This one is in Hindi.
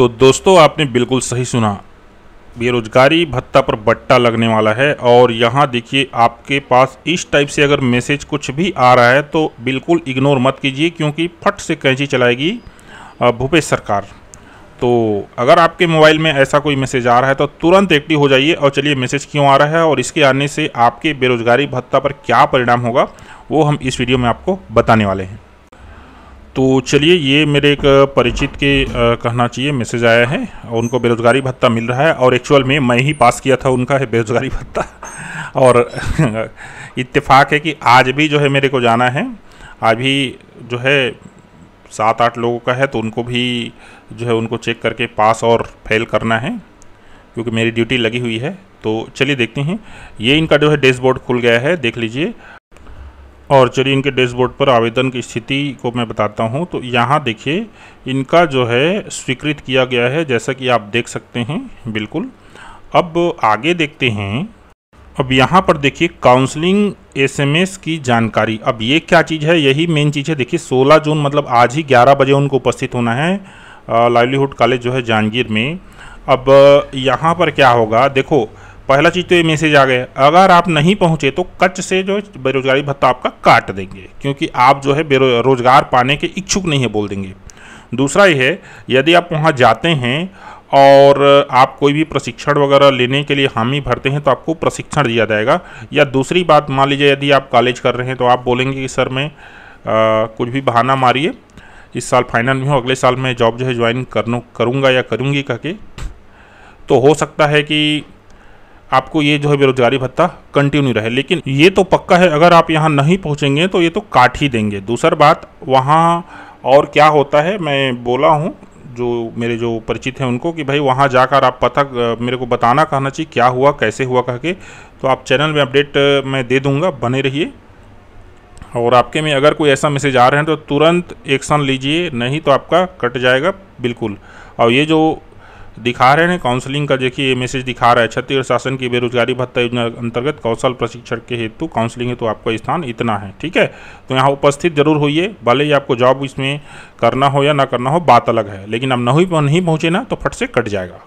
तो दोस्तों आपने बिल्कुल सही सुना बेरोजगारी भत्ता पर बट्टा लगने वाला है और यहाँ देखिए आपके पास इस टाइप से अगर मैसेज कुछ भी आ रहा है तो बिल्कुल इग्नोर मत कीजिए क्योंकि फट से कैंची चलाएगी भूपेश सरकार तो अगर आपके मोबाइल में ऐसा कोई मैसेज आ रहा है तो तुरंत एक्टिव हो जाइए और चलिए मैसेज क्यों आ रहा है और इसके आने से आपके बेरोजगारी भत्ता पर क्या परिणाम होगा वो हम इस वीडियो में आपको बताने वाले हैं तो चलिए ये मेरे एक परिचित के कहना चाहिए मैसेज आया है उनको बेरोज़गारी भत्ता मिल रहा है और एक्चुअल में मैं ही पास किया था उनका है बेरोज़गारी भत्ता और इत्तेफाक है कि आज भी जो है मेरे को जाना है अभी जो है सात आठ लोगों का है तो उनको भी जो है उनको चेक करके पास और फेल करना है क्योंकि मेरी ड्यूटी लगी हुई है तो चलिए देखते हैं ये इनका जो है डैशबोर्ड खुल गया है देख लीजिए और चलिए इनके डैशबोर्ड पर आवेदन की स्थिति को मैं बताता हूं तो यहां देखिए इनका जो है स्वीकृत किया गया है जैसा कि आप देख सकते हैं बिल्कुल अब आगे देखते हैं अब यहाँ पर देखिए काउंसलिंग एसएमएस की जानकारी अब ये क्या चीज़ है यही मेन चीज़ है देखिए 16 जून मतलब आज ही ग्यारह बजे उनको उपस्थित होना है लाइवलीहुड कॉलेज जो है जहांगीर में अब यहाँ पर क्या होगा देखो पहला चीज़ तो ये मैसेज आ गया अगर आप नहीं पहुँचे तो कच्च से जो है बेरोजगारी भत्ता आपका काट देंगे क्योंकि आप जो है बेरो रोजगार पाने के इच्छुक नहीं है बोल देंगे दूसरा ये है यदि आप वहाँ जाते हैं और आप कोई भी प्रशिक्षण वगैरह लेने के लिए हामी भरते हैं तो आपको प्रशिक्षण दिया जाएगा या दूसरी बात मान लीजिए यदि आप कॉलेज कर रहे हैं तो आप बोलेंगे कि सर मैं कुछ भी बहाना मारिए इस साल फाइनल में हो अगले साल मैं जॉब जो है ज्वाइन करूँगा या करूँगी कह के तो हो सकता है कि आपको ये जो है बेरोजगारी भत्ता कंटिन्यू रहे लेकिन ये तो पक्का है अगर आप यहाँ नहीं पहुँचेंगे तो ये तो काट ही देंगे दूसर बात वहाँ और क्या होता है मैं बोला हूँ जो मेरे जो परिचित हैं उनको कि भाई वहाँ जाकर आप पता मेरे को बताना कहना चाहिए क्या हुआ कैसे हुआ कह के तो आप चैनल में अपडेट मैं दे दूँगा बने रहिए और आपके में अगर कोई ऐसा मैसेज आ रहे हैं तो तुरंत एक्शन लीजिए नहीं तो आपका कट जाएगा बिल्कुल और ये जो दिखा रहे हैं काउंसलिंग का देखिए ये मैसेज दिखा रहा है छत्तीसगढ़ शासन की बेरोजगारी भत्ता योजना अंतर्गत कौशल प्रशिक्षण के हेतु काउंसलिंग हेतु आपका स्थान इतना है ठीक है तो यहाँ उपस्थित जरूर होइए भले ही आपको जॉब इसमें करना हो या ना करना हो बात अलग है लेकिन अब नहीं पहुँचे ना तो फट से कट जाएगा